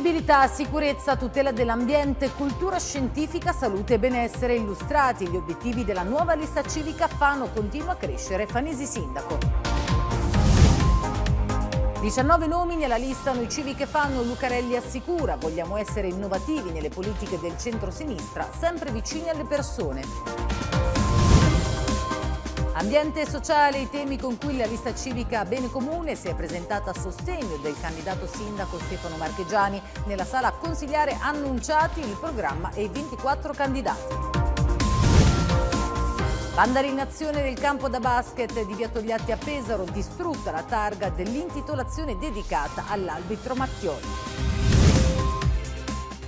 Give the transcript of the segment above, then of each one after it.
Sostenibilità, sicurezza, tutela dell'ambiente, cultura scientifica, salute e benessere illustrati. Gli obiettivi della nuova lista civica Fano continua a crescere. Fanesi Sindaco. 19 nomi nella lista Noi Civiche Fanno, Lucarelli assicura, vogliamo essere innovativi nelle politiche del centro-sinistra, sempre vicini alle persone. Ambiente sociale, i temi con cui la lista civica Bene Comune si è presentata a sostegno del candidato sindaco Stefano Marchegiani. Nella sala consigliare annunciati il programma e i 24 candidati. Bandarinazione del campo da basket di Via Togliatti a Pesaro, distrutta la targa dell'intitolazione dedicata all'arbitro Mattioli.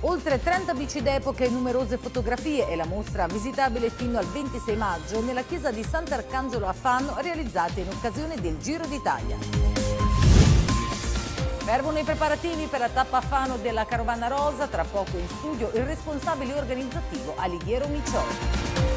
Oltre 30 bici d'epoca e numerose fotografie e la mostra visitabile fino al 26 maggio nella chiesa di Sant'Arcangelo a Fanno realizzata in occasione del Giro d'Italia. Servono i preparativi per la tappa a Fano della Carovana Rosa, tra poco in studio il responsabile organizzativo Alighiero Miccioli.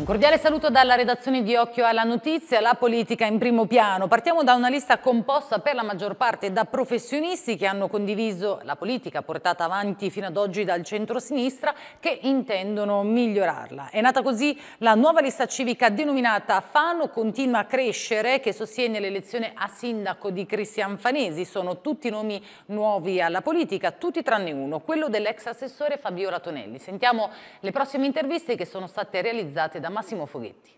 Un cordiale saluto dalla redazione di Occhio alla Notizia, la politica in primo piano. Partiamo da una lista composta per la maggior parte da professionisti che hanno condiviso la politica portata avanti fino ad oggi dal centro-sinistra che intendono migliorarla. È nata così la nuova lista civica denominata Fano Continua a Crescere che sostiene l'elezione a sindaco di Cristian Fanesi. Sono tutti nomi nuovi alla politica, tutti tranne uno, quello dell'ex assessore Fabio Ratonelli. Sentiamo le prossime interviste che sono state realizzate da Matteo Massimo Foghetti.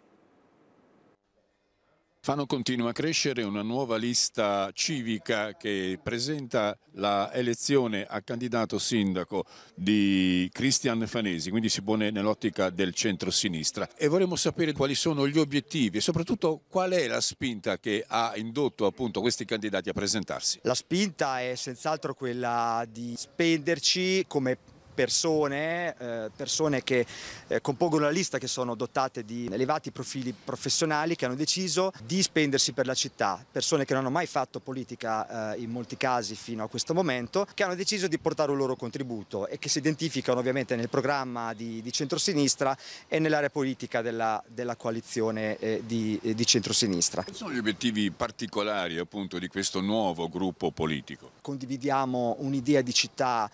Fano continua a crescere una nuova lista civica che presenta la elezione a candidato sindaco di Cristian Fanesi, quindi si pone nell'ottica del centro-sinistra. E vorremmo sapere quali sono gli obiettivi e soprattutto qual è la spinta che ha indotto appunto questi candidati a presentarsi. La spinta è senz'altro quella di spenderci come persone, eh, persone che eh, compongono la lista che sono dotate di elevati profili professionali che hanno deciso di spendersi per la città, persone che non hanno mai fatto politica eh, in molti casi fino a questo momento, che hanno deciso di portare un loro contributo e che si identificano ovviamente nel programma di, di centrosinistra e nell'area politica della, della coalizione eh, di, eh, di centrosinistra. Quali sono gli obiettivi particolari appunto di questo nuovo gruppo politico? Condividiamo un'idea di città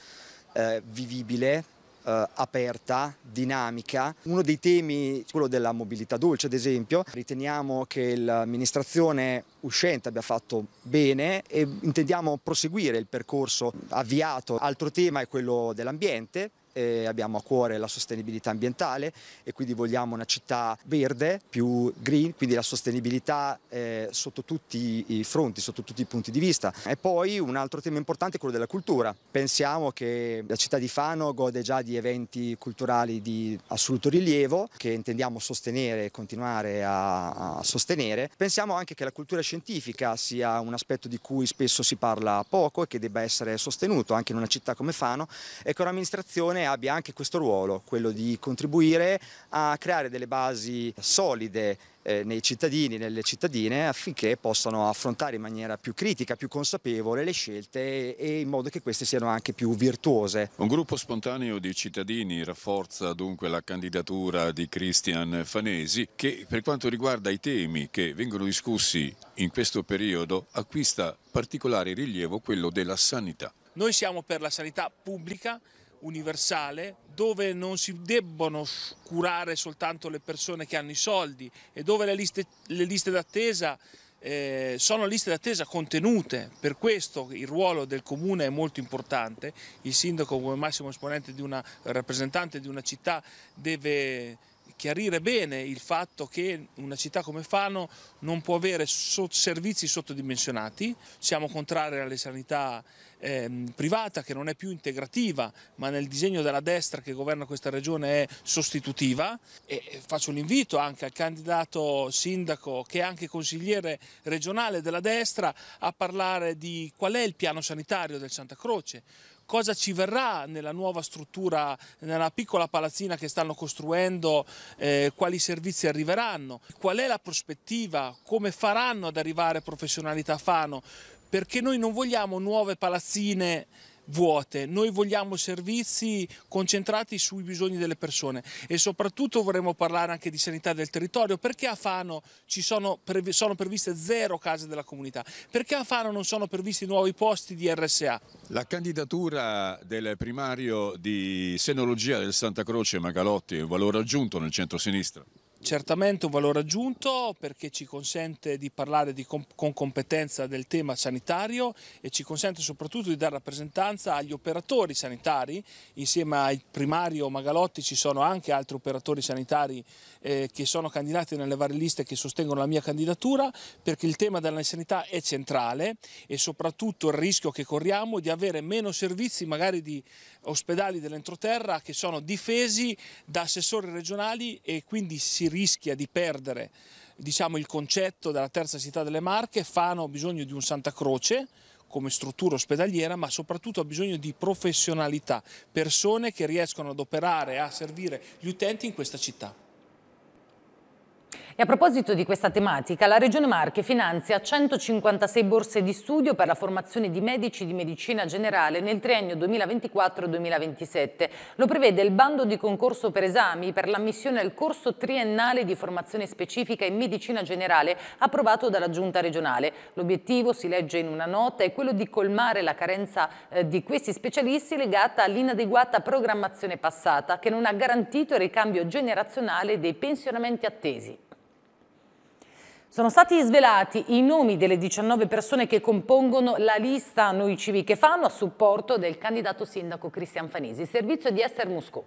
eh, vivibile, eh, aperta, dinamica. Uno dei temi, quello della mobilità dolce ad esempio, riteniamo che l'amministrazione uscente abbia fatto bene e intendiamo proseguire il percorso avviato. Altro tema è quello dell'ambiente, eh, abbiamo a cuore la sostenibilità ambientale e quindi vogliamo una città verde, più green, quindi la sostenibilità eh, sotto tutti i fronti, sotto tutti i punti di vista. E poi un altro tema importante è quello della cultura. Pensiamo che la città di Fano gode già di eventi culturali di assoluto rilievo che intendiamo sostenere e continuare a, a sostenere. Pensiamo anche che la cultura scientifica sia un aspetto di cui spesso si parla poco e che debba essere sostenuto anche in una città come Fano e che un'amministrazione abbia anche questo ruolo, quello di contribuire a creare delle basi solide eh, nei cittadini, nelle cittadine affinché possano affrontare in maniera più critica, più consapevole le scelte e in modo che queste siano anche più virtuose. Un gruppo spontaneo di cittadini rafforza dunque la candidatura di Cristian Fanesi che per quanto riguarda i temi che vengono discussi in questo periodo acquista particolare rilievo quello della sanità. Noi siamo per la sanità pubblica universale dove non si debbono curare soltanto le persone che hanno i soldi e dove le liste, le liste d'attesa eh, sono liste d'attesa contenute, per questo il ruolo del comune è molto importante, il sindaco come massimo esponente di una rappresentante di una città deve chiarire bene il fatto che una città come Fano non può avere servizi sottodimensionati, siamo contrari alla sanità ehm, privata che non è più integrativa ma nel disegno della destra che governa questa regione è sostitutiva e faccio un invito anche al candidato sindaco che è anche consigliere regionale della destra a parlare di qual è il piano sanitario del Santa Croce, cosa ci verrà nella nuova struttura, nella piccola palazzina che stanno costruendo, eh, quali servizi arriveranno, qual è la prospettiva, come faranno ad arrivare professionalità a Fano, perché noi non vogliamo nuove palazzine vuote, noi vogliamo servizi concentrati sui bisogni delle persone e soprattutto vorremmo parlare anche di sanità del territorio, perché a Fano ci sono, sono previste zero case della comunità, perché a Fano non sono previsti nuovi posti di RSA? La candidatura del primario di senologia del Santa Croce Magalotti è un valore aggiunto nel centro-sinistra? Certamente un valore aggiunto perché ci consente di parlare di com con competenza del tema sanitario e ci consente soprattutto di dare rappresentanza agli operatori sanitari. Insieme al primario Magalotti ci sono anche altri operatori sanitari eh, che sono candidati nelle varie liste che sostengono la mia candidatura perché il tema della sanità è centrale e soprattutto il rischio che corriamo di avere meno servizi magari di ospedali dell'entroterra che sono difesi da assessori regionali e quindi si rischia di perdere diciamo, il concetto della terza città delle Marche. Fano ha bisogno di un Santa Croce come struttura ospedaliera, ma soprattutto ha bisogno di professionalità, persone che riescono ad operare e a servire gli utenti in questa città. E a proposito di questa tematica, la Regione Marche finanzia 156 borse di studio per la formazione di medici di medicina generale nel triennio 2024-2027. Lo prevede il bando di concorso per esami per l'ammissione al corso triennale di formazione specifica in medicina generale approvato dalla Giunta regionale. L'obiettivo, si legge in una nota, è quello di colmare la carenza eh, di questi specialisti legata all'inadeguata programmazione passata che non ha garantito il ricambio generazionale dei pensionamenti attesi. Sono stati svelati i nomi delle 19 persone che compongono la lista Noi Civi che fanno a supporto del candidato sindaco Cristian Fanesi. Servizio di Esther Muscò.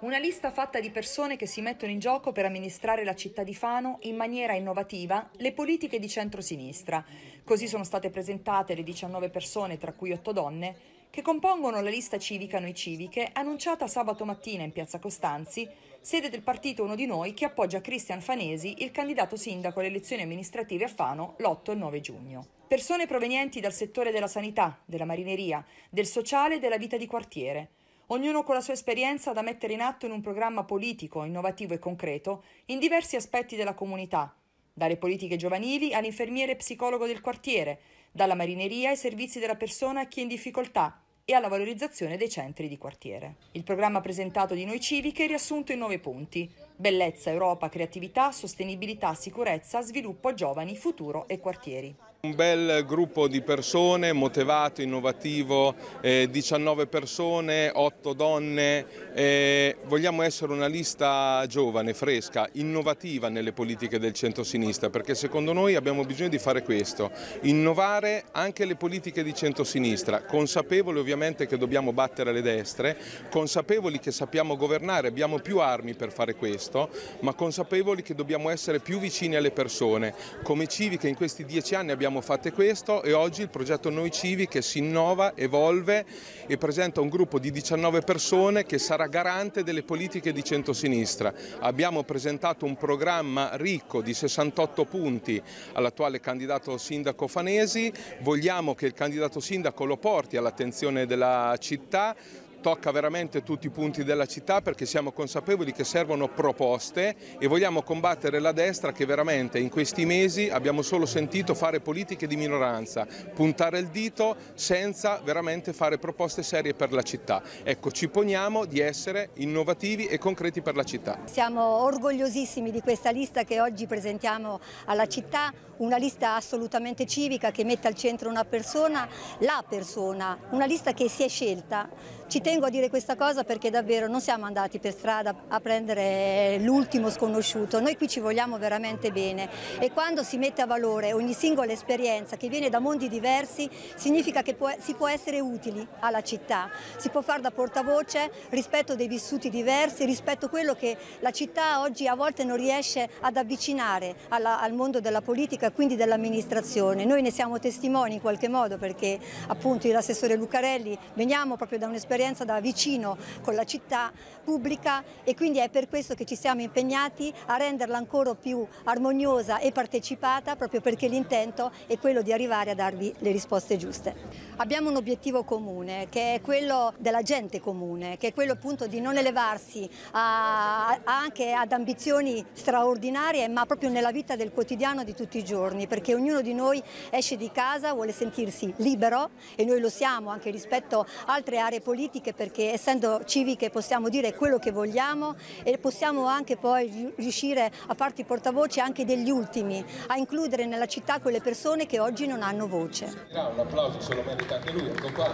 Una lista fatta di persone che si mettono in gioco per amministrare la città di Fano in maniera innovativa le politiche di centrosinistra. Così sono state presentate le 19 persone, tra cui 8 donne, che compongono la lista civica Noi Civiche, annunciata sabato mattina in Piazza Costanzi, sede del partito Uno di Noi che appoggia Cristian Fanesi, il candidato sindaco alle elezioni amministrative a Fano l'8 e il 9 giugno. Persone provenienti dal settore della sanità, della marineria, del sociale e della vita di quartiere, ognuno con la sua esperienza da mettere in atto in un programma politico, innovativo e concreto in diversi aspetti della comunità, dalle politiche giovanili all'infermiere psicologo del quartiere, dalla marineria ai servizi della persona a chi è in difficoltà e alla valorizzazione dei centri di quartiere. Il programma presentato di Noi Civiche è riassunto in nove punti. Bellezza, Europa, creatività, sostenibilità, sicurezza, sviluppo, giovani, futuro e quartieri. Un bel gruppo di persone, motivato, innovativo, eh, 19 persone, 8 donne. Eh, vogliamo essere una lista giovane, fresca, innovativa nelle politiche del centrosinistra, perché secondo noi abbiamo bisogno di fare questo, innovare anche le politiche di centrosinistra, consapevoli ovviamente che dobbiamo battere le destre, consapevoli che sappiamo governare, abbiamo più armi per fare questo questo, ma consapevoli che dobbiamo essere più vicini alle persone. Come Civica in questi dieci anni abbiamo fatto questo e oggi il progetto Noi Civiche si innova, evolve e presenta un gruppo di 19 persone che sarà garante delle politiche di centrosinistra. Abbiamo presentato un programma ricco di 68 punti all'attuale candidato sindaco Fanesi, vogliamo che il candidato sindaco lo porti all'attenzione della città, tocca veramente tutti i punti della città perché siamo consapevoli che servono proposte e vogliamo combattere la destra che veramente in questi mesi abbiamo solo sentito fare politiche di minoranza, puntare il dito senza veramente fare proposte serie per la città. Ecco, ci poniamo di essere innovativi e concreti per la città. Siamo orgogliosissimi di questa lista che oggi presentiamo alla città, una lista assolutamente civica che mette al centro una persona, la persona, una lista che si è scelta. Ci tengo a dire questa cosa perché davvero non siamo andati per strada a prendere l'ultimo sconosciuto, noi qui ci vogliamo veramente bene e quando si mette a valore ogni singola esperienza che viene da mondi diversi significa che può, si può essere utili alla città, si può fare da portavoce rispetto dei vissuti diversi, rispetto a quello che la città oggi a volte non riesce ad avvicinare alla, al mondo della politica e quindi dell'amministrazione. Noi ne siamo testimoni in qualche modo perché appunto l'assessore Lucarelli veniamo proprio da un'esperienza esperienza da vicino con la città pubblica e quindi è per questo che ci siamo impegnati a renderla ancora più armoniosa e partecipata proprio perché l'intento è quello di arrivare a darvi le risposte giuste. Abbiamo un obiettivo comune che è quello della gente comune, che è quello appunto di non elevarsi a, anche ad ambizioni straordinarie ma proprio nella vita del quotidiano di tutti i giorni perché ognuno di noi esce di casa, vuole sentirsi libero e noi lo siamo anche rispetto a altre aree politiche anche perché essendo civiche possiamo dire quello che vogliamo e possiamo anche poi riuscire a farti portavoce anche degli ultimi, a includere nella città quelle persone che oggi non hanno voce. Un applauso se lo merita anche lui, ecco qua.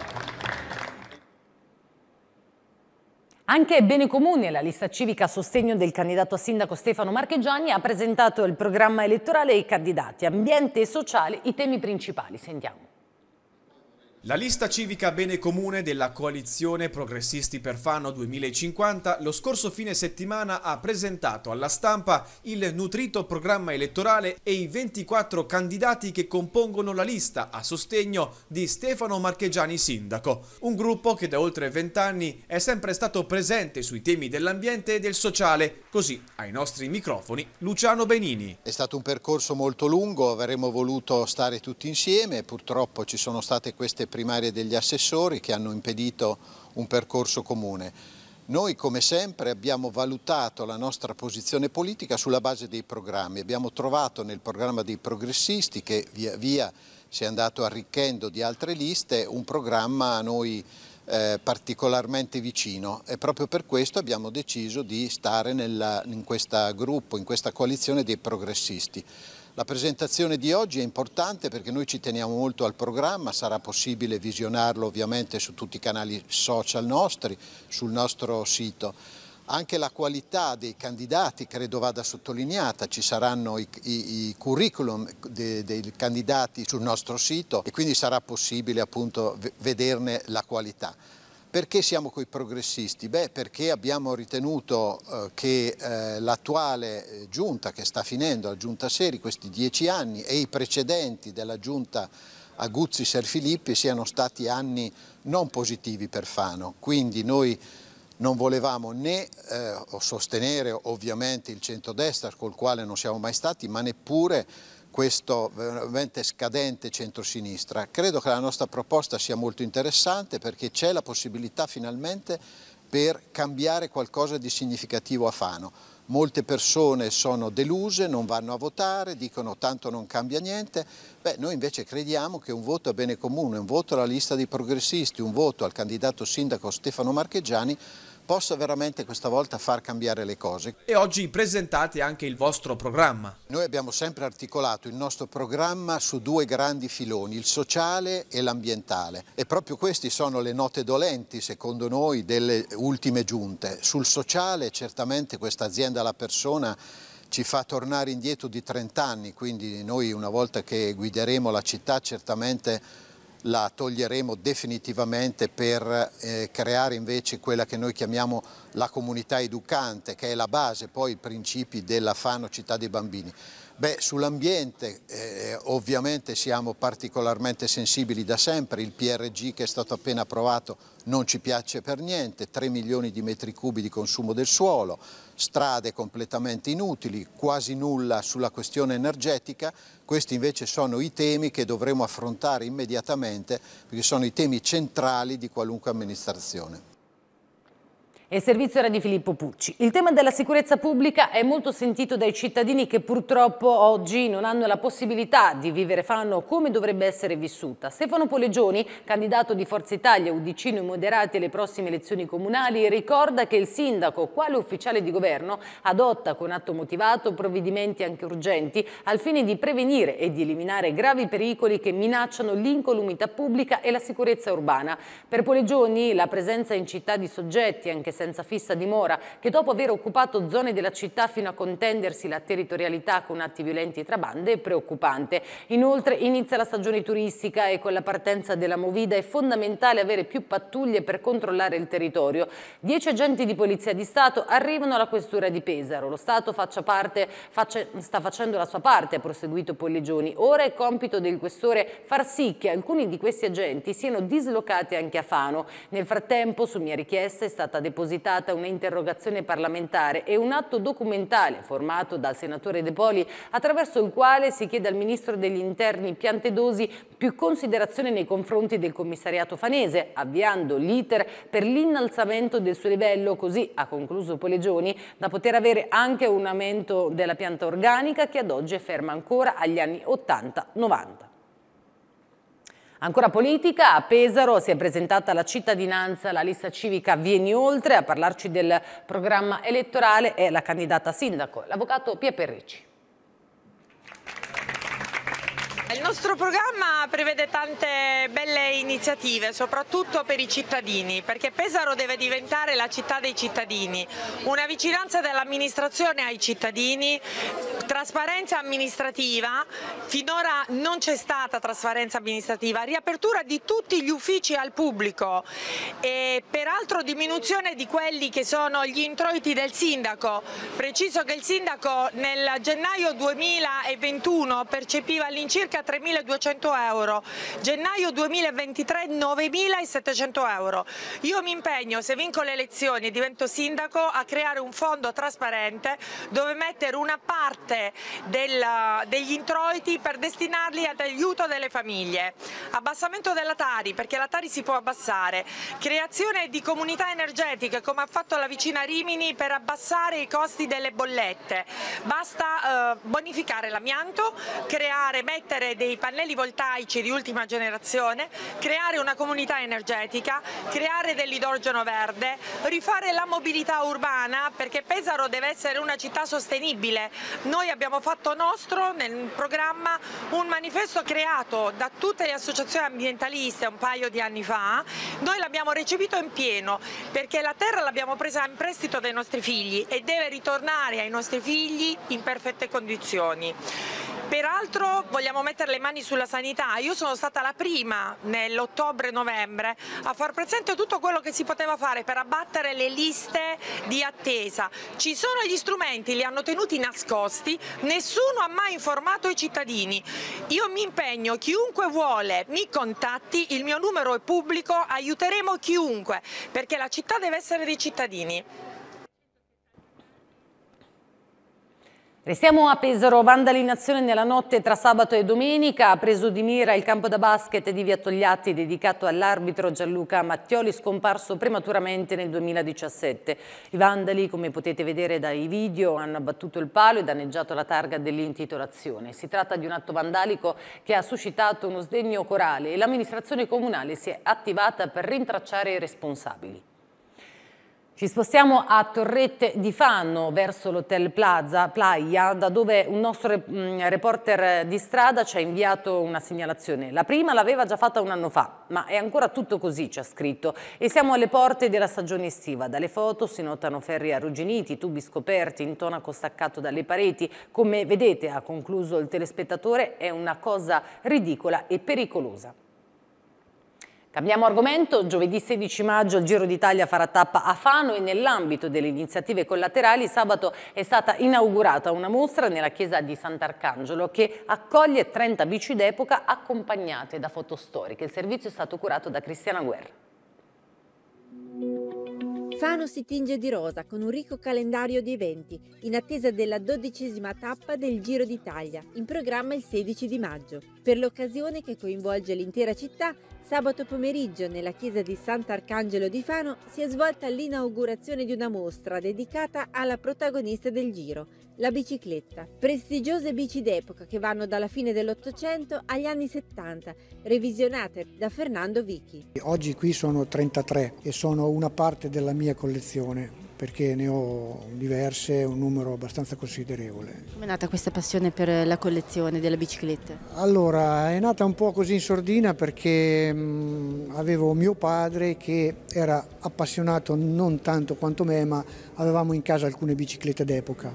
Anche Bene Comune, la lista civica a sostegno del candidato a sindaco Stefano Marchegiani, ha presentato il programma elettorale e i candidati, ambiente e sociale, i temi principali. Sentiamo. La lista civica Bene Comune della coalizione Progressisti per Fano 2050 lo scorso fine settimana ha presentato alla stampa il nutrito programma elettorale e i 24 candidati che compongono la lista a sostegno di Stefano Marchegiani Sindaco, un gruppo che da oltre vent'anni è sempre stato presente sui temi dell'ambiente e del sociale, così ai nostri microfoni Luciano Benini. È stato un percorso molto lungo, avremmo voluto stare tutti insieme, purtroppo ci sono state queste persone primarie degli assessori che hanno impedito un percorso comune. Noi come sempre abbiamo valutato la nostra posizione politica sulla base dei programmi, abbiamo trovato nel programma dei progressisti che via via si è andato arricchendo di altre liste un programma a noi eh, particolarmente vicino e proprio per questo abbiamo deciso di stare nella, in questo gruppo, in questa coalizione dei progressisti. La presentazione di oggi è importante perché noi ci teniamo molto al programma, sarà possibile visionarlo ovviamente su tutti i canali social nostri, sul nostro sito. Anche la qualità dei candidati credo vada sottolineata, ci saranno i, i, i curriculum de, dei candidati sul nostro sito e quindi sarà possibile appunto vederne la qualità. Perché siamo coi progressisti? Beh, perché abbiamo ritenuto eh, che eh, l'attuale eh, giunta che sta finendo, la giunta Seri, questi dieci anni e i precedenti della giunta Aguzzi Serfilippi siano stati anni non positivi per Fano. Quindi noi non volevamo né eh, sostenere ovviamente il centrodestra col quale non siamo mai stati, ma neppure questo veramente scadente centrosinistra. Credo che la nostra proposta sia molto interessante perché c'è la possibilità finalmente per cambiare qualcosa di significativo a Fano. Molte persone sono deluse, non vanno a votare, dicono tanto non cambia niente. Beh, noi invece crediamo che un voto a bene comune, un voto alla lista dei progressisti, un voto al candidato sindaco Stefano Marcheggiani possa veramente questa volta far cambiare le cose. E oggi presentate anche il vostro programma. Noi abbiamo sempre articolato il nostro programma su due grandi filoni, il sociale e l'ambientale e proprio queste sono le note dolenti secondo noi delle ultime giunte. Sul sociale certamente questa azienda alla persona ci fa tornare indietro di 30 anni, quindi noi una volta che guideremo la città certamente la toglieremo definitivamente per eh, creare invece quella che noi chiamiamo la comunità educante, che è la base, poi i principi della Fano Città dei Bambini. Sull'ambiente eh, ovviamente siamo particolarmente sensibili da sempre, il PRG che è stato appena approvato non ci piace per niente, 3 milioni di metri cubi di consumo del suolo, strade completamente inutili, quasi nulla sulla questione energetica, questi invece sono i temi che dovremo affrontare immediatamente perché sono i temi centrali di qualunque amministrazione. E il servizio era di Filippo Pucci. Il tema della sicurezza pubblica è molto sentito dai cittadini che purtroppo oggi non hanno la possibilità di vivere fanno come dovrebbe essere vissuta. Stefano Polegioni, candidato di Forza Italia, Udicino e Moderati alle prossime elezioni comunali, ricorda che il sindaco, quale ufficiale di governo, adotta con atto motivato provvedimenti anche urgenti al fine di prevenire e di eliminare gravi pericoli che minacciano l'incolumità pubblica e la sicurezza urbana. Per Polegioni la presenza in città di soggetti anche senza fissa dimora, che dopo aver occupato zone della città fino a contendersi la territorialità con atti violenti tra bande è preoccupante. Inoltre inizia la stagione turistica e con la partenza della Movida è fondamentale avere più pattuglie per controllare il territorio. Dieci agenti di polizia di Stato arrivano alla questura di Pesaro. Lo Stato parte, faccia, sta facendo la sua parte, ha proseguito Pollegioni. Ora è compito del questore far sì che alcuni di questi agenti siano dislocati anche a Fano. Nel frattempo, su mia richiesta, è stata depositata depositata un'interrogazione parlamentare e un atto documentale formato dal senatore De Poli attraverso il quale si chiede al ministro degli interni Piantedosi più considerazione nei confronti del commissariato fanese, avviando l'iter per l'innalzamento del suo livello, così ha concluso Polegioni, da poter avere anche un aumento della pianta organica che ad oggi è ferma ancora agli anni 80-90. Ancora politica, a Pesaro si è presentata la cittadinanza, la lista civica Vieni Oltre, a parlarci del programma elettorale è la candidata sindaco, l'avvocato Pia Perricci. nostro programma prevede tante belle iniziative, soprattutto per i cittadini, perché Pesaro deve diventare la città dei cittadini, una vicinanza dell'amministrazione ai cittadini, trasparenza amministrativa, finora non c'è stata trasparenza amministrativa, riapertura di tutti gli uffici al pubblico e peraltro diminuzione di quelli che sono gli introiti del sindaco, preciso che il sindaco nel gennaio 2021 percepiva all'incirca 3 3.200 euro, gennaio 2023 9.700 euro. Io mi impegno, se vinco le elezioni e divento sindaco, a creare un fondo trasparente dove mettere una parte del, degli introiti per destinarli ad aiuto delle famiglie. Abbassamento della Tari, perché la Tari si può abbassare. Creazione di comunità energetiche, come ha fatto la vicina Rimini, per abbassare i costi delle bollette. Basta eh, bonificare l'amianto, creare, mettere dei pannelli voltaici di ultima generazione, creare una comunità energetica, creare dell'idrogeno verde, rifare la mobilità urbana perché Pesaro deve essere una città sostenibile. Noi abbiamo fatto nostro nel programma un manifesto creato da tutte le associazioni ambientaliste un paio di anni fa, noi l'abbiamo recepito in pieno perché la terra l'abbiamo presa in prestito dai nostri figli e deve ritornare ai nostri figli in perfette condizioni. Peraltro vogliamo mettere le mani sulla sanità. Io sono stata la prima nell'ottobre-novembre a far presente tutto quello che si poteva fare per abbattere le liste di attesa. Ci sono gli strumenti, li hanno tenuti nascosti, nessuno ha mai informato i cittadini. Io mi impegno, chiunque vuole mi contatti, il mio numero è pubblico, aiuteremo chiunque, perché la città deve essere dei cittadini. Restiamo a Pesaro, vandali in nella notte tra sabato e domenica, ha preso di mira il campo da basket di Via Togliatti dedicato all'arbitro Gianluca Mattioli scomparso prematuramente nel 2017. I vandali, come potete vedere dai video, hanno abbattuto il palo e danneggiato la targa dell'intitolazione. Si tratta di un atto vandalico che ha suscitato uno sdegno corale e l'amministrazione comunale si è attivata per rintracciare i responsabili. Ci spostiamo a Torrette di Fanno, verso l'Hotel Plaza, Playa, da dove un nostro mm, reporter di strada ci ha inviato una segnalazione. La prima l'aveva già fatta un anno fa, ma è ancora tutto così, ci ha scritto. E siamo alle porte della stagione estiva. Dalle foto si notano ferri arrugginiti, tubi scoperti, intonaco staccato dalle pareti. Come vedete, ha concluso il telespettatore, è una cosa ridicola e pericolosa. Cambiamo argomento, giovedì 16 maggio il Giro d'Italia farà tappa a Fano e nell'ambito delle iniziative collaterali sabato è stata inaugurata una mostra nella chiesa di Sant'Arcangelo che accoglie 30 bici d'epoca accompagnate da foto storiche. Il servizio è stato curato da Cristiana Guerra. Fano si tinge di rosa con un ricco calendario di eventi in attesa della dodicesima tappa del Giro d'Italia, in programma il 16 di maggio. Per l'occasione che coinvolge l'intera città, Sabato pomeriggio nella chiesa di Sant'Arcangelo di Fano si è svolta l'inaugurazione di una mostra dedicata alla protagonista del giro, la bicicletta. Prestigiose bici d'epoca che vanno dalla fine dell'Ottocento agli anni 70, revisionate da Fernando Vichi. Oggi qui sono 33 e sono una parte della mia collezione perché ne ho diverse, un numero abbastanza considerevole. Come è nata questa passione per la collezione delle biciclette? Allora, è nata un po' così in sordina perché mh, avevo mio padre che era appassionato non tanto quanto me, ma avevamo in casa alcune biciclette d'epoca.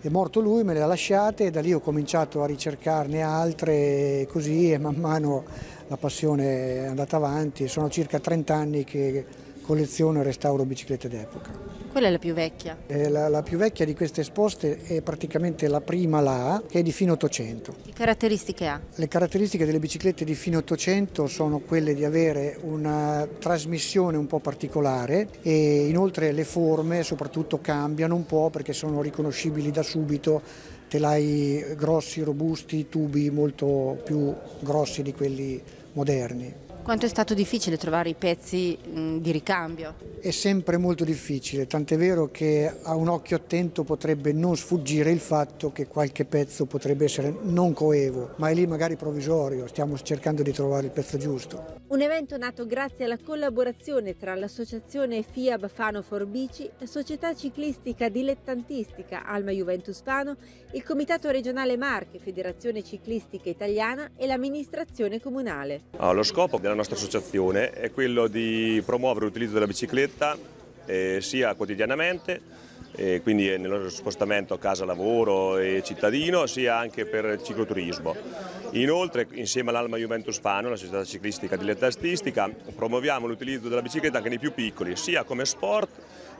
È morto lui, me le ha lasciate e da lì ho cominciato a ricercarne altre così e man mano la passione è andata avanti. Sono circa 30 anni che collezione restauro biciclette d'epoca. Quella è la più vecchia? Eh, la, la, più vecchia di queste esposte è praticamente la prima là, che è di fine 800. Che caratteristiche ha? Le caratteristiche delle biciclette di fine 800 sono quelle di avere una trasmissione un po' particolare e inoltre le forme soprattutto cambiano un po' perché sono riconoscibili da subito telai grossi, robusti, tubi molto più grossi di quelli moderni. Quanto è stato difficile trovare i pezzi di ricambio? È sempre molto difficile, tant'è vero che a un occhio attento potrebbe non sfuggire il fatto che qualche pezzo potrebbe essere non coevo, ma è lì magari provvisorio, stiamo cercando di trovare il pezzo giusto. Un evento nato grazie alla collaborazione tra l'associazione FIAB Fano Forbici, la società ciclistica dilettantistica Alma Juventus Fano, il Comitato regionale Marche, Federazione Ciclistica Italiana e l'amministrazione comunale. Ah, lo scopo della della nostra associazione è quello di promuovere l'utilizzo della bicicletta eh, sia quotidianamente, eh, quindi eh, nello spostamento casa, lavoro e cittadino, sia anche per il cicloturismo. Inoltre, insieme all'Alma Juventus Fano, la società ciclistica dilettantistica, promuoviamo l'utilizzo della bicicletta anche nei più piccoli, sia come sport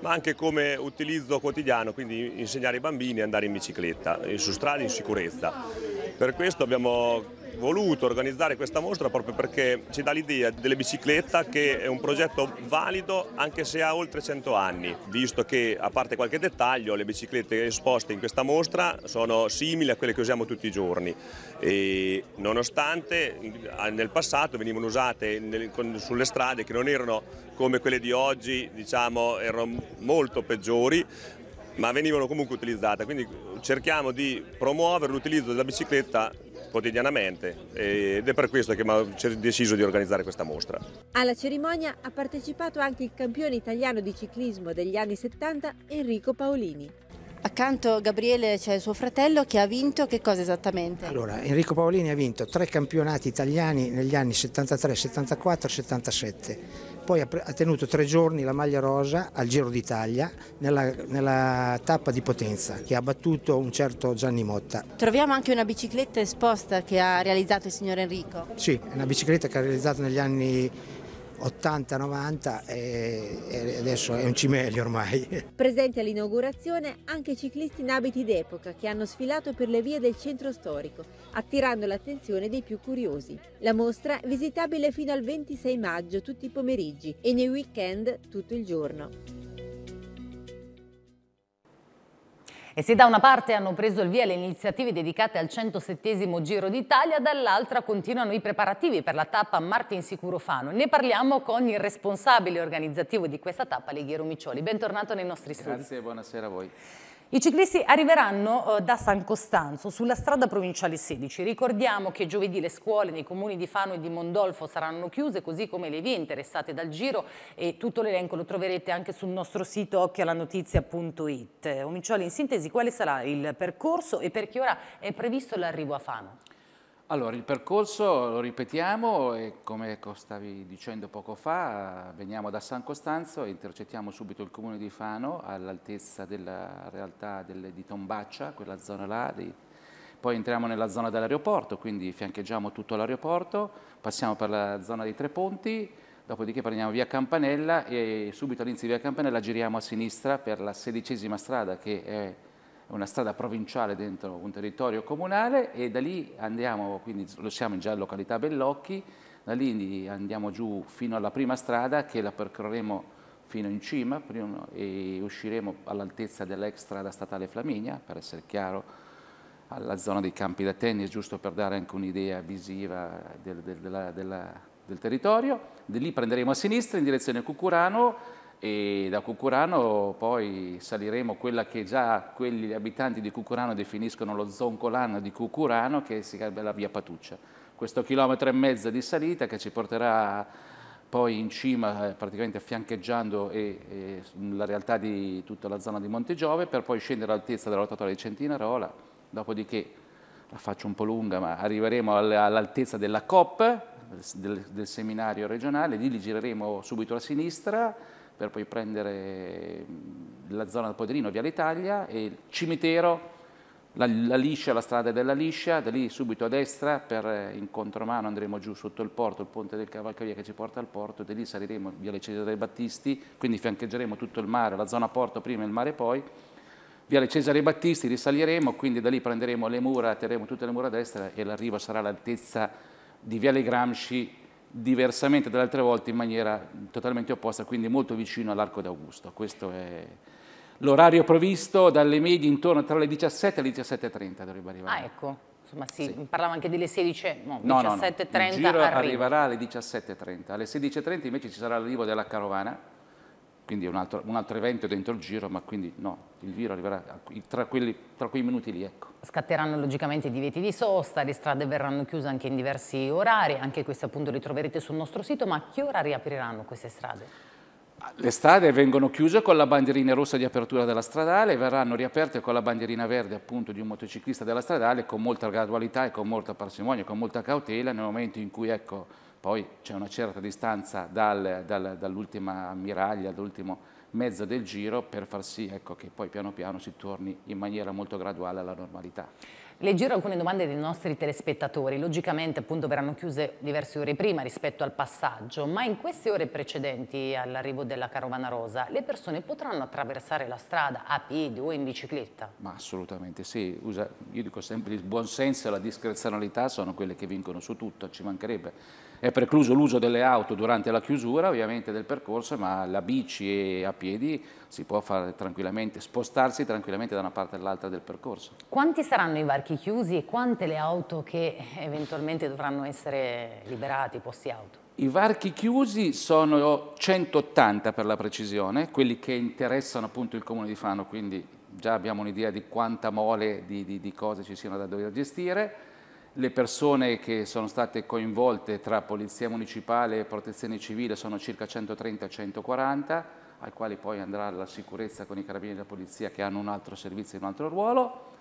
ma anche come utilizzo quotidiano, quindi insegnare ai bambini ad andare in bicicletta, eh, su strade in sicurezza. Per questo abbiamo voluto organizzare questa mostra proprio perché ci dà l'idea delle biciclette che è un progetto valido anche se ha oltre 100 anni, visto che a parte qualche dettaglio le biciclette esposte in questa mostra sono simili a quelle che usiamo tutti i giorni e nonostante nel passato venivano usate sulle strade che non erano come quelle di oggi, diciamo, erano molto peggiori, ma venivano comunque utilizzate, quindi cerchiamo di promuovere l'utilizzo della bicicletta quotidianamente ed è per questo che ho deciso di organizzare questa mostra. Alla cerimonia ha partecipato anche il campione italiano di ciclismo degli anni 70 Enrico Paolini. Accanto a Gabriele c'è il suo fratello che ha vinto che cosa esattamente? Allora, Enrico Paolini ha vinto tre campionati italiani negli anni 73, 74 e 77. Poi ha tenuto tre giorni la maglia rosa al Giro d'Italia nella, nella tappa di Potenza che ha battuto un certo Gianni Motta. Troviamo anche una bicicletta esposta che ha realizzato il signor Enrico. Sì, è una bicicletta che ha realizzato negli anni 80-90 e adesso è un cimelio ormai. Presenti all'inaugurazione anche ciclisti in abiti d'epoca che hanno sfilato per le vie del centro storico, attirando l'attenzione dei più curiosi. La mostra è visitabile fino al 26 maggio tutti i pomeriggi e nei weekend tutto il giorno. E se da una parte hanno preso il via le iniziative dedicate al 107 Giro d'Italia, dall'altra continuano i preparativi per la tappa Martin Sicuro Fano. Ne parliamo con il responsabile organizzativo di questa tappa, Leghiero Miccioli. Bentornato nei nostri studi. Grazie, buonasera a voi. I ciclisti arriveranno eh, da San Costanzo sulla strada provinciale 16. Ricordiamo che giovedì le scuole nei comuni di Fano e di Mondolfo saranno chiuse, così come le vie interessate dal giro e tutto l'elenco lo troverete anche sul nostro sito occhialanotizia.it. Omiccioli, in sintesi, quale sarà il percorso e per che ora è previsto l'arrivo a Fano? Allora, il percorso, lo ripetiamo, e come ecco, stavi dicendo poco fa, veniamo da San Costanzo e intercettiamo subito il comune di Fano all'altezza della realtà delle, di Tombaccia, quella zona là, di, poi entriamo nella zona dell'aeroporto, quindi fiancheggiamo tutto l'aeroporto, passiamo per la zona dei Tre Ponti, dopodiché prendiamo via Campanella e subito all'inizio di via Campanella giriamo a sinistra per la sedicesima strada che è una strada provinciale dentro un territorio comunale e da lì andiamo, quindi lo siamo già in località Bellocchi, da lì andiamo giù fino alla prima strada che la percorreremo fino in cima e usciremo all'altezza dell'ex strada statale Flaminia, per essere chiaro, alla zona dei campi da tennis, giusto per dare anche un'idea visiva del, del, della, della, del territorio. Da lì prenderemo a sinistra in direzione Cucurano e da Cucurano poi saliremo quella che già quelli abitanti di Cucurano definiscono lo zoncolano di Cucurano che si chiama la via Patuccia. Questo chilometro e mezzo di salita che ci porterà poi in cima eh, praticamente fiancheggiando e, e la realtà di tutta la zona di Montegiove per poi scendere all'altezza della rotatoria di Centinarola, dopodiché la faccio un po' lunga ma arriveremo all'altezza della COP del, del seminario regionale, lì gireremo subito a sinistra per poi prendere la zona del Poderino, via l'Italia, e il cimitero, la, la, liscia, la strada della liscia, da lì subito a destra, per eh, in contromano andremo giù sotto il porto, il ponte del Cavalcavia che ci porta al porto, da lì saliremo via le Cesare dei Battisti, quindi fiancheggeremo tutto il mare, la zona porto prima e il mare poi, via le Cesare Battisti risaliremo, quindi da lì prenderemo le mura, terremo tutte le mura a destra e l'arrivo sarà all'altezza di Viale Gramsci diversamente dalle altre volte in maniera totalmente opposta, quindi molto vicino all'arco d'Augusto. Questo è l'orario provvisto dalle medie intorno tra le 17 e le 17.30 dovrebbe arrivare. Ah, ecco. Insomma, sì, sì. parlava anche delle 16, no, no 17.30 no, no. arriva. arriverà alle 17.30. Alle 16.30 invece ci sarà l'arrivo della carovana quindi è un altro, un altro, evento dentro il giro, ma quindi no, il giro arriverà tra, quelli, tra quei minuti lì. Ecco. Scatteranno logicamente i divieti di sosta, le strade verranno chiuse anche in diversi orari, anche questi appunto li troverete sul nostro sito, ma a che ora riapriranno queste strade? Le strade vengono chiuse con la bandierina rossa di apertura della stradale, verranno riaperte con la bandierina verde appunto di un motociclista della stradale con molta gradualità e con molta parsimonia, con molta cautela nel momento in cui ecco, poi c'è una certa distanza dal, dal, dall'ultima miraglia, dall'ultimo mezzo del giro per far sì ecco, che poi piano piano si torni in maniera molto graduale alla normalità. Le giro alcune domande dei nostri telespettatori, logicamente appunto verranno chiuse diverse ore prima rispetto al passaggio, ma in queste ore precedenti all'arrivo della carovana rosa le persone potranno attraversare la strada a piedi o in bicicletta? Ma assolutamente sì, Usa, io dico sempre il buonsenso e la discrezionalità sono quelle che vincono su tutto, ci mancherebbe è precluso l'uso delle auto durante la chiusura ovviamente del percorso, ma la bici e a piedi si può fare tranquillamente, spostarsi tranquillamente da una parte all'altra del percorso. Quanti saranno i varchi chiusi e quante le auto che eventualmente dovranno essere liberati, posti auto? I varchi chiusi sono 180 per la precisione, quelli che interessano appunto il Comune di Fano, quindi già abbiamo un'idea di quanta mole di, di, di cose ci siano da dover gestire. Le persone che sono state coinvolte tra Polizia Municipale e Protezione Civile sono circa 130-140, al quali poi andrà la sicurezza con i carabinieri della Polizia che hanno un altro servizio e un altro ruolo.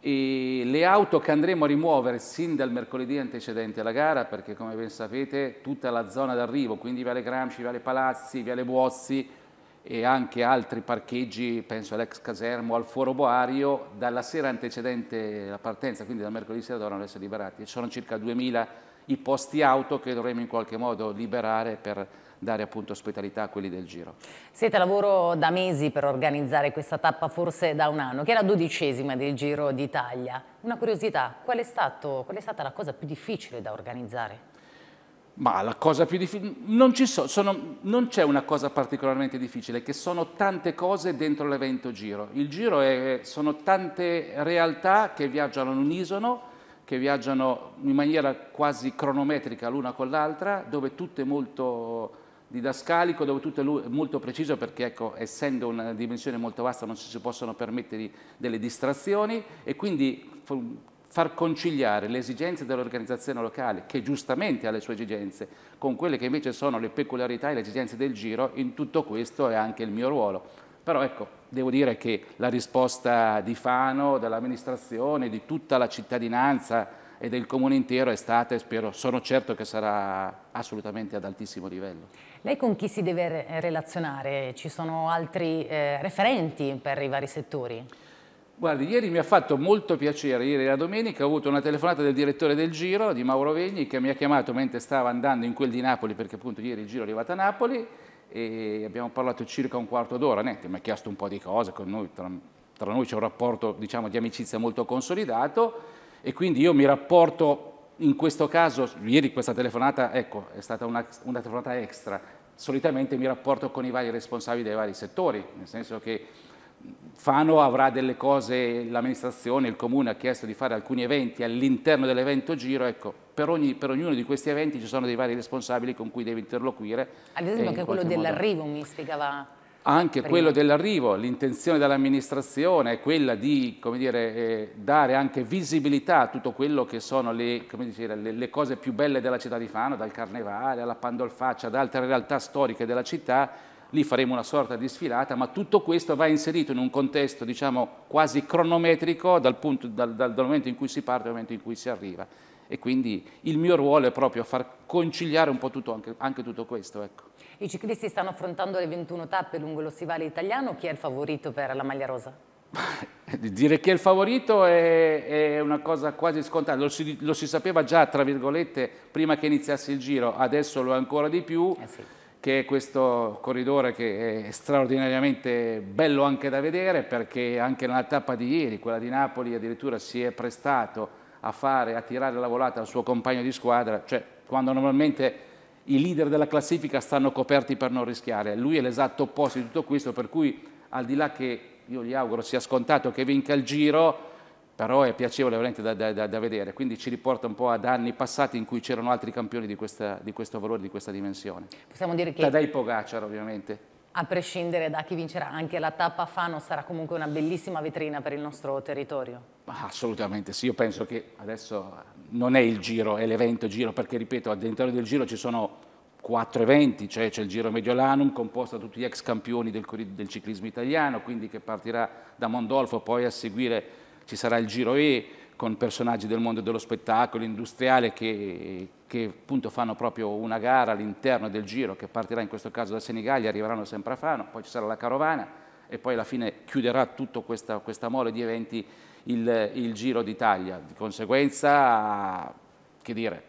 E le auto che andremo a rimuovere sin dal mercoledì antecedente alla gara, perché come ben sapete tutta la zona d'arrivo, quindi Viale Gramsci, Viale Palazzi, Viale Buozzi, e anche altri parcheggi, penso all'ex casermo, al foro boario, dalla sera antecedente la partenza, quindi dal mercoledì sera dovranno essere liberati. Sono circa 2.000 i posti auto che dovremo in qualche modo liberare per dare appunto ospitalità a quelli del giro. Siete a lavoro da mesi per organizzare questa tappa, forse da un anno, che è la dodicesima del Giro d'Italia. Una curiosità, qual è, stato, qual è stata la cosa più difficile da organizzare? Ma la cosa più difficile, non, ci so, non, c'è una cosa particolarmente difficile, che sono tante cose dentro l'evento giro. Il giro è, sono tante realtà che viaggiano all'unisono, che viaggiano in maniera quasi cronometrica l'una con l'altra, dove tutto è molto didascalico, dove tutto è molto preciso, perché ecco, essendo una dimensione molto vasta non ci si possono permettere delle distrazioni e quindi far conciliare le esigenze dell'organizzazione locale, che giustamente ha le sue esigenze, con quelle che invece sono le peculiarità e le esigenze del giro, in tutto questo è anche il mio ruolo. Però ecco, devo dire che la risposta di Fano, dell'amministrazione, di tutta la cittadinanza e del comune intero è stata e spero, sono certo che sarà assolutamente ad altissimo livello. Lei con chi si deve relazionare? Ci sono altri eh, referenti per i vari settori? Guardi, ieri mi ha fatto molto piacere, ieri la domenica ho avuto una telefonata del direttore del Giro, di Mauro Vegni, che mi ha chiamato mentre stava andando in quel di Napoli, perché appunto ieri il Giro è arrivato a Napoli e abbiamo parlato circa un quarto d'ora, mi ha chiesto un po' di cose con noi, tra, tra noi c'è un rapporto diciamo, di amicizia molto consolidato e quindi io mi rapporto in questo caso, ieri questa telefonata ecco, è stata una, una telefonata extra, solitamente mi rapporto con i vari responsabili dei vari settori, nel senso che Fano avrà delle cose, l'amministrazione, il comune ha chiesto di fare alcuni eventi all'interno dell'evento giro, ecco, per, ogni, per, ognuno di questi eventi ci sono dei vari responsabili con cui deve interloquire. Ad esempio anche quello dell'arrivo mi spiegava. Anche prima. quello dell'arrivo, l'intenzione dell'amministrazione è quella di dire, eh, dare anche visibilità a tutto quello che sono le, dire, le, le cose più belle della città di Fano, dal Carnevale alla Pandolfaccia, ad altre realtà storiche della città lì faremo una sorta di sfilata, ma tutto questo va inserito in un contesto diciamo, quasi cronometrico dal, punto, dal, dal, dal momento in cui si parte al momento in cui si arriva. E quindi il mio ruolo è proprio far conciliare un po' tutto, anche, anche tutto questo. Ecco. I ciclisti stanno affrontando le 21 tappe lungo lo stivale italiano, chi è il favorito per la maglia rosa? Dire chi è il favorito è, è una cosa quasi scontata, lo si, lo si, sapeva già, tra virgolette, prima che iniziasse il giro, adesso lo è ancora di più. Eh sì che è questo corridore che è straordinariamente bello anche da vedere perché anche nella tappa di ieri, quella di Napoli, addirittura si è prestato a fare, a tirare la volata al suo compagno di squadra, cioè quando normalmente i leader della classifica stanno coperti per non rischiare. Lui è l'esatto opposto di tutto questo, per cui al di là che io gli auguro sia scontato che vinca il giro, però è piacevole veramente da, da, da, vedere, quindi ci riporta un po' ad anni passati in cui c'erano altri campioni di, questa, di, questo valore, di questa dimensione. Possiamo dire che... Tadei Pogacar ovviamente. A prescindere da chi vincerà, anche la tappa Fano sarà comunque una bellissima vetrina per il nostro territorio. Assolutamente sì, io penso che adesso non è il giro, è l'evento giro, perché ripeto, all'interno del giro ci sono quattro eventi, cioè c'è il Giro Mediolanum composto da tutti gli ex campioni del, del ciclismo italiano, quindi che partirà da Mondolfo, poi a seguire ci sarà il Giro E con personaggi del mondo dello spettacolo industriale che, che appunto fanno proprio una gara all'interno del Giro che partirà in questo caso da Senigallia, arriveranno sempre a Fano, poi ci sarà la carovana e poi alla fine chiuderà tutta questa, questa mole di eventi il, il Giro d'Italia. Di conseguenza, che dire,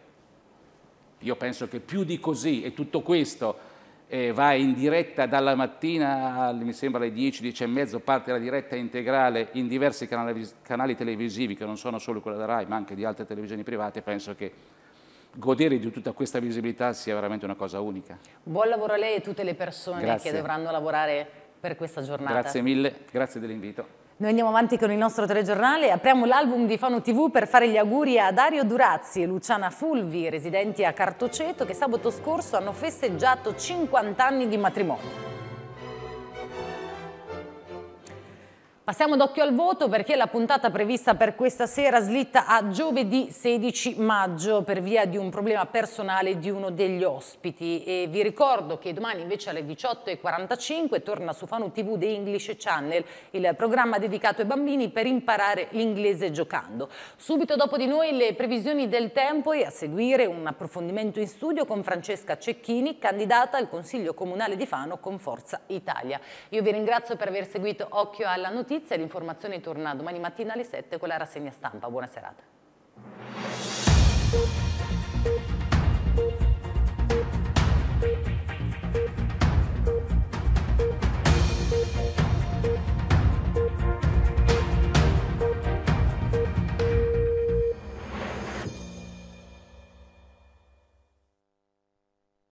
io penso che più di così e tutto questo eh, va in diretta dalla mattina, alle, mi sembra alle 10, 10 e mezzo, parte la diretta integrale in diversi canali, canali televisivi, che non sono solo quella della RAI, ma anche di altre televisioni private, penso che godere di tutta questa visibilità sia veramente una cosa unica. Buon lavoro a lei e a tutte le persone Grazie. che dovranno lavorare per questa giornata. Grazie mille, grazie dell'invito. Noi andiamo avanti con il nostro telegiornale, apriamo l'album di Fano TV per fare gli auguri a Dario Durazzi e Luciana Fulvi, residenti a Cartoceto, che sabato scorso hanno festeggiato 50 anni di matrimonio. Passiamo d'occhio al voto perché la puntata prevista per questa sera slitta a giovedì 16 maggio per via di un problema personale di uno degli ospiti. E vi ricordo che domani invece alle 18.45 torna su Fanu TV The English Channel, il programma dedicato ai bambini per imparare l'inglese giocando. Subito dopo di noi le previsioni del tempo e a seguire un approfondimento in studio con Francesca Cecchini, candidata al Consiglio Comunale di Fano con Forza Italia. Io vi ringrazio per aver seguito Occhio alla Notizia notizia e l'informazione torna domani mattina alle 7 con la rassegna stampa. Buona serata.